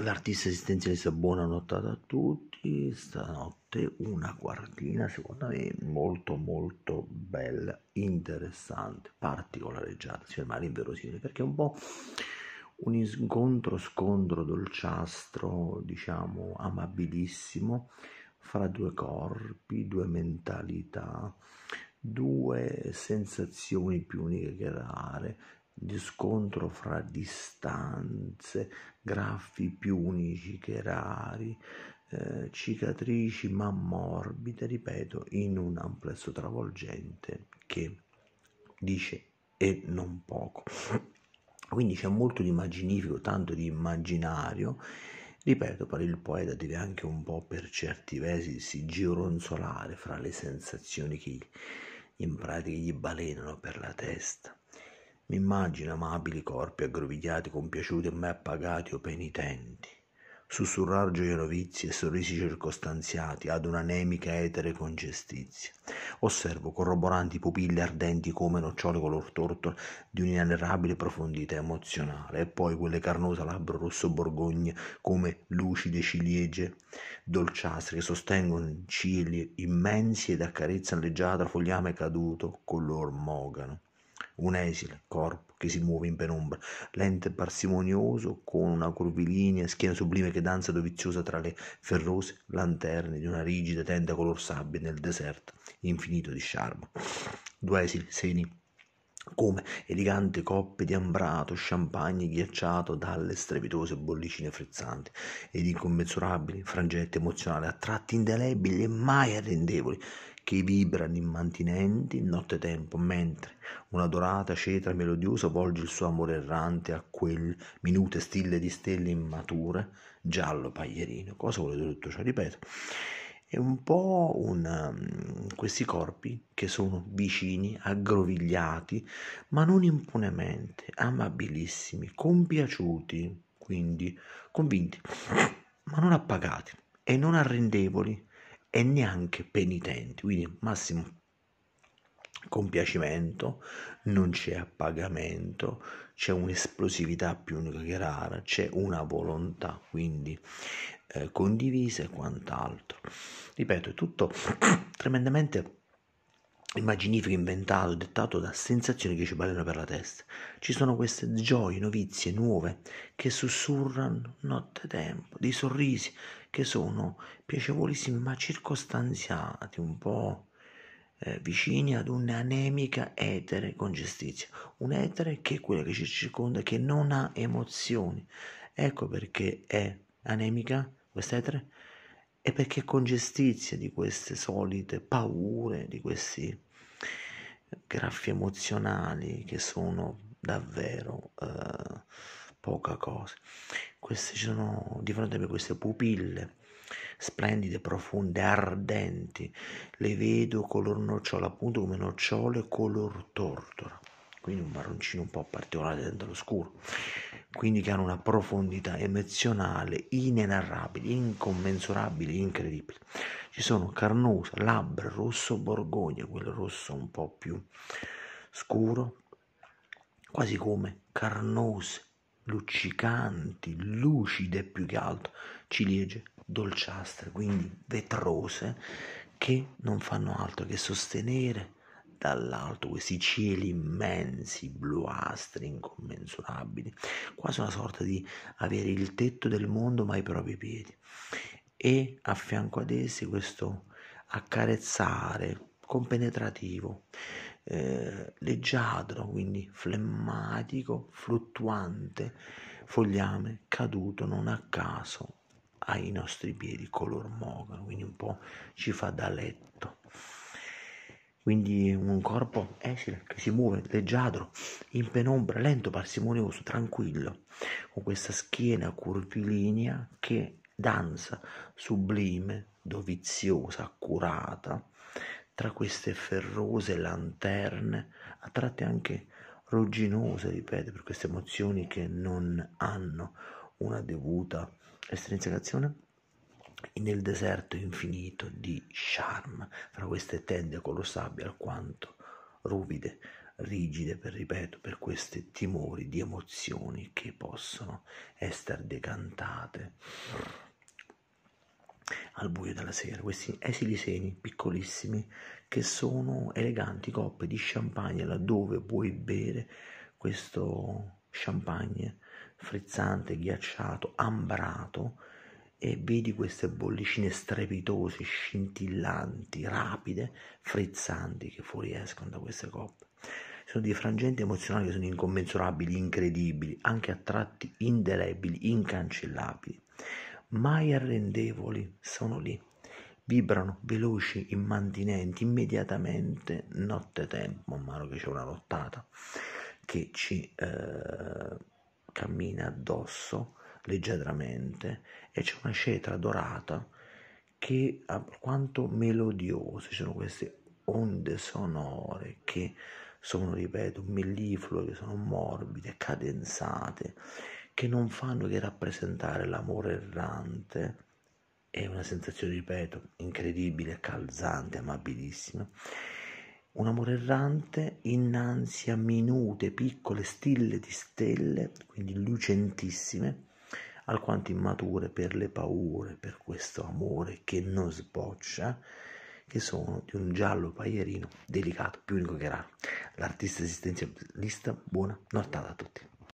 L'artista esistenzialista, buona nottata a tutti, stanotte una quartina, secondo me molto molto bella, interessante, particolareggiata, si fermare inverosimile, perché è un po' un incontro scontro dolciastro, diciamo amabilissimo, fra due corpi, due mentalità, due sensazioni più uniche che rare, di scontro fra distanze, graffi più unici che rari, eh, cicatrici ma morbide, ripeto, in un amplesso travolgente che dice e non poco. Quindi c'è molto di immaginifico, tanto di immaginario. Ripeto, per il poeta deve anche un po' per certi versi gironzolare fra le sensazioni che in pratica gli balenano per la testa. Mi immagino amabili corpi aggrovigliati, compiaciuti e mai appagati o penitenti. Sussurrar gioie novizi e sorrisi circostanziati ad una anemica etere congestizia. Osservo corroboranti pupille ardenti come nocciole color torto di un'inenerrabile profondità emozionale, e poi quelle carnose labbra rosso borgogne come lucide ciliegie dolciastre che sostengono cieli immensi ed accarezzano leggiadra fogliame caduto color mogano un esile corpo che si muove in penombra, lente parsimonioso con una curvilinea schiena sublime che danza doviziosa tra le ferrose lanterne di una rigida tenda color sabbia nel deserto infinito di sciarma. Due esili, seni come eleganti coppe di ambrato, champagne ghiacciato dalle strepitose bollicine frizzanti ed incommensurabili frangette emozionali a tratti indelebili e mai arrendevoli che vibrano immantinenti notte tempo, mentre una dorata cetra melodiosa volge il suo amore errante a quel minute stille di stelle immature giallo paglierino cosa vuole tutto ciò ripeto è un po' una, mm, questi corpi che sono vicini, aggrovigliati, ma non impunemente, amabilissimi, compiaciuti, quindi convinti, ma non appagati e non arrendevoli e neanche penitenti, quindi massimo compiacimento, non c'è appagamento, c'è un'esplosività più unica che rara, c'è una volontà quindi eh, condivisa e quant'altro. Ripeto, è tutto tremendamente immaginifico, inventato, dettato da sensazioni che ci ballano per la testa. Ci sono queste gioie, novizie nuove che sussurrano nottetempo, dei sorrisi che sono piacevolissimi ma circostanziati un po' eh, vicini ad un'anemica etere congestizia, un etere che è quello che ci circonda, che non ha emozioni. Ecco perché è anemica quest'etere e perché è con di queste solite paure, di questi graffi emozionali che sono davvero eh, poca cosa. Queste ci sono di fronte a queste pupille splendide, profonde, ardenti, le vedo color nocciola, appunto come nocciole color tortora, quindi un marroncino un po' particolare dentro lo scuro, quindi che hanno una profondità emozionale inenarrabile, incommensurabile, incredibile. Ci sono carnosa, labbra, rosso borgogna, quel rosso un po' più scuro, quasi come carnose, luccicanti, lucide più che altro, ciliegie dolciastre, quindi vetrose, che non fanno altro che sostenere dall'alto questi cieli immensi, bluastri, incommensurabili, quasi una sorta di avere il tetto del mondo ma i propri piedi. E a fianco ad essi questo accarezzare, compenetrativo, eh, leggiadro, quindi flemmatico, fluttuante, fogliame caduto non a caso ai nostri piedi color mogano, quindi un po' ci fa da letto. Quindi un corpo esile che si muove, leggiadro, in penombra, lento, parsimonioso, tranquillo, con questa schiena curvilinea che danza sublime, doviziosa, accurata, tra queste ferrose lanterne, a tratte anche rugginose, ripeto, per queste emozioni che non hanno una dovuta estrinsecazione nel deserto infinito di Sharm, fra queste tende colossabili alquanto ruvide, rigide, per, ripeto, per questi timori di emozioni che possono essere decantate al buio della sera, questi esili seni piccolissimi che sono eleganti coppe di champagne laddove puoi bere questo champagne frizzante, ghiacciato, ambrato e vedi queste bollicine strepitose, scintillanti, rapide, frizzanti che fuoriescono da queste coppe. Sono dei frangenti emozionali che sono incommensurabili, incredibili, anche a tratti indelebili, incancellabili. Mai arrendevoli, sono lì, vibrano veloci, immantinenti, immediatamente notte tempo, man mano che c'è una nottata che ci eh, cammina addosso leggeramente e c'è una cetra dorata che quanto melodiose ci sono queste onde sonore che sono, ripeto, melliflue, che sono morbide, cadenzate, che non fanno che rappresentare l'amore errante. È una sensazione, ripeto, incredibile, calzante, amabilissima un amore errante innanzi a minute piccole stille di stelle, quindi lucentissime, alquanto immature per le paure, per questo amore che non sboccia, che sono di un giallo paglierino delicato, più unico che raro. L'artista esistenzialista, buona nottata a tutti.